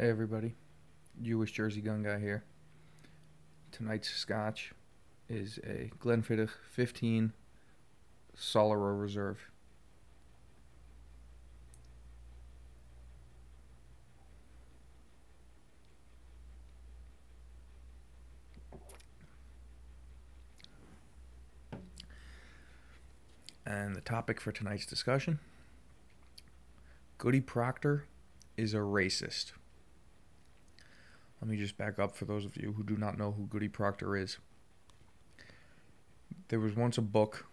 Hey everybody, Jewish Jersey Gun Guy here. Tonight's scotch is a Glenfiddich 15 Solera Reserve. And the topic for tonight's discussion Goody Proctor is a racist. Let me just back up for those of you who do not know who Goody Proctor is. There was once a book.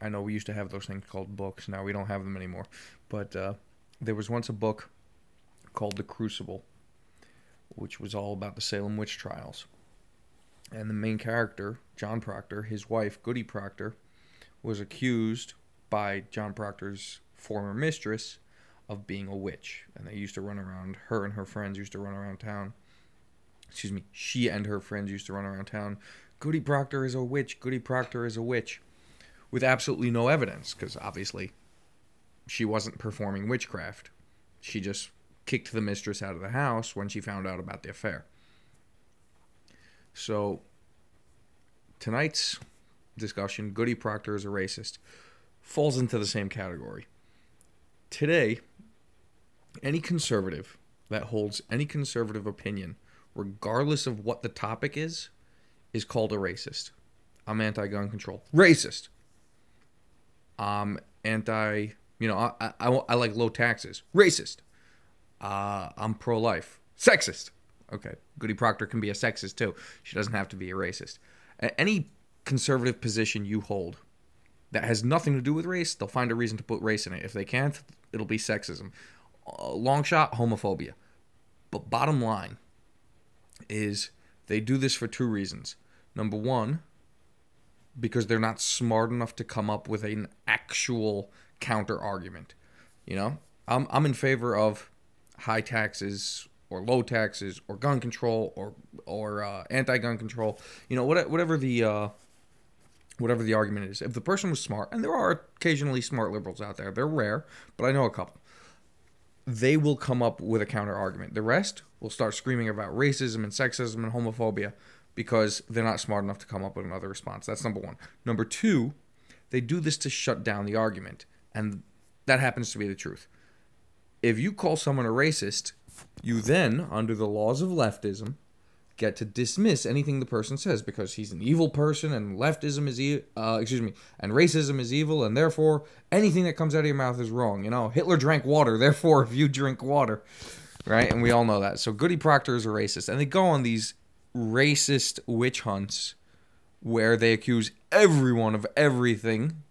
I know we used to have those things called books. Now we don't have them anymore. But uh, there was once a book called The Crucible, which was all about the Salem witch trials. And the main character, John Proctor, his wife, Goody Proctor, was accused by John Proctor's former mistress of being a witch. And they used to run around, her and her friends used to run around town excuse me, she and her friends used to run around town. Goody Proctor is a witch. Goody Proctor is a witch. With absolutely no evidence, because obviously she wasn't performing witchcraft. She just kicked the mistress out of the house when she found out about the affair. So, tonight's discussion Goody Proctor is a racist falls into the same category. Today, any conservative that holds any conservative opinion regardless of what the topic is, is called a racist. I'm anti gun control. Racist. I'm anti, you know, I, I, I, I like low taxes. Racist. Uh, I'm pro life. Sexist. Okay. Goody Proctor can be a sexist too. She doesn't have to be a racist. Any conservative position you hold that has nothing to do with race, they'll find a reason to put race in it. If they can't, it'll be sexism. Uh, long shot, homophobia. But bottom line, is they do this for two reasons. Number one, because they're not smart enough to come up with an actual counter argument. You know, I'm, I'm in favor of high taxes or low taxes or gun control or or uh, anti-gun control. You know, what, whatever the uh, whatever the argument is. If the person was smart, and there are occasionally smart liberals out there, they're rare, but I know a couple they will come up with a counter argument. The rest will start screaming about racism and sexism and homophobia because they're not smart enough to come up with another response. That's number one. Number two, they do this to shut down the argument. And that happens to be the truth. If you call someone a racist, you then, under the laws of leftism, get to dismiss anything the person says because he's an evil person and leftism is evil. uh, excuse me and racism is evil and therefore anything that comes out of your mouth is wrong you know hitler drank water therefore if you drink water right and we all know that so goody proctor is a racist and they go on these racist witch hunts where they accuse everyone of everything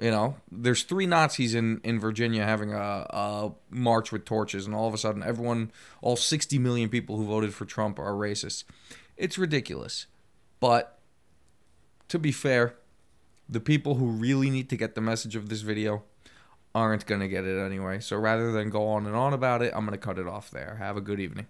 you know, there's three Nazis in, in Virginia having a, a march with torches, and all of a sudden, everyone, all 60 million people who voted for Trump are racist. It's ridiculous. But to be fair, the people who really need to get the message of this video aren't going to get it anyway. So rather than go on and on about it, I'm going to cut it off there. Have a good evening.